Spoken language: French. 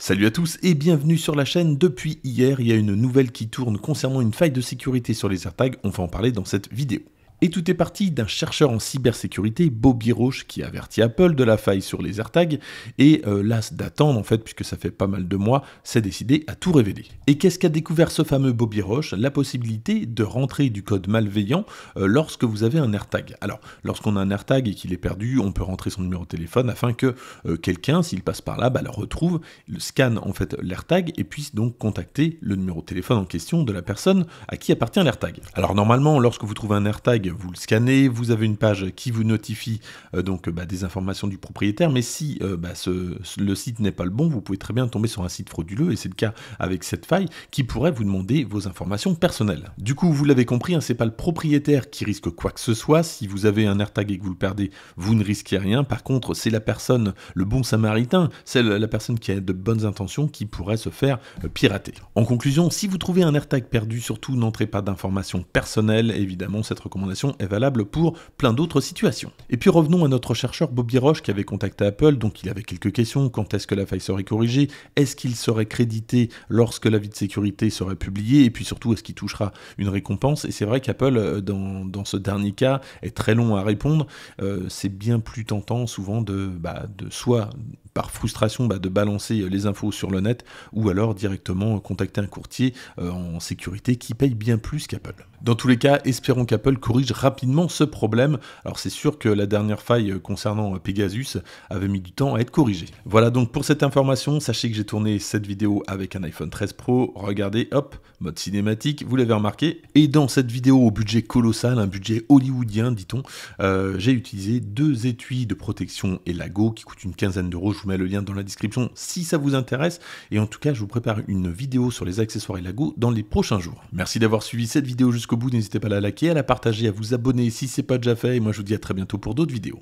Salut à tous et bienvenue sur la chaîne. Depuis hier, il y a une nouvelle qui tourne concernant une faille de sécurité sur les AirTags. On va en parler dans cette vidéo. Et tout est parti d'un chercheur en cybersécurité, Bobby Roche, qui avertit Apple de la faille sur les AirTags, et euh, las d'attendre en fait, puisque ça fait pas mal de mois, s'est décidé à tout révéler. Et qu'est-ce qu'a découvert ce fameux Bobby Roche La possibilité de rentrer du code malveillant euh, lorsque vous avez un AirTag. Alors, lorsqu'on a un AirTag et qu'il est perdu, on peut rentrer son numéro de téléphone afin que euh, quelqu'un, s'il passe par là, bah, le retrouve, le scanne en fait l'AirTag et puisse donc contacter le numéro de téléphone en question de la personne à qui appartient l'AirTag. Alors normalement, lorsque vous trouvez un AirTag vous le scannez, vous avez une page qui vous notifie euh, donc bah, des informations du propriétaire, mais si euh, bah, le site n'est pas le bon, vous pouvez très bien tomber sur un site frauduleux, et c'est le cas avec cette faille, qui pourrait vous demander vos informations personnelles. Du coup, vous l'avez compris, hein, c'est pas le propriétaire qui risque quoi que ce soit, si vous avez un AirTag et que vous le perdez, vous ne risquez rien, par contre, c'est la personne, le bon samaritain, c'est la personne qui a de bonnes intentions qui pourrait se faire euh, pirater. En conclusion, si vous trouvez un AirTag perdu, surtout n'entrez pas d'informations personnelles, évidemment cette recommandation est valable pour plein d'autres situations. Et puis revenons à notre chercheur Bobby Roche qui avait contacté Apple, donc il avait quelques questions. Quand est-ce que la faille serait corrigée Est-ce qu'il serait crédité lorsque l'avis de sécurité serait publié Et puis surtout, est-ce qu'il touchera une récompense Et c'est vrai qu'Apple, euh, dans, ce dernier cas, est très long à répondre. Euh, c'est bien plus tentant souvent de, bah, de soit par frustration bah, de balancer euh, les infos sur le net ou alors directement euh, contacter un courtier euh, en sécurité qui paye bien plus qu'Apple. Dans tous les cas, espérons qu'Apple corrige rapidement ce problème. Alors c'est sûr que la dernière faille concernant Pegasus avait mis du temps à être corrigée. Voilà donc pour cette information, sachez que j'ai tourné cette vidéo avec un iPhone 13 Pro. Regardez, hop, mode cinématique, vous l'avez remarqué. Et dans cette vidéo au budget colossal, un budget hollywoodien dit-on, j'ai utilisé deux étuis de protection et lago qui coûtent une quinzaine d'euros, je vous le lien dans la description si ça vous intéresse. Et en tout cas, je vous prépare une vidéo sur les accessoires et lago dans les prochains jours. Merci d'avoir suivi cette vidéo jusqu'au bout. N'hésitez pas à la liker, à la partager, à vous abonner si c'est pas déjà fait. Et moi, je vous dis à très bientôt pour d'autres vidéos.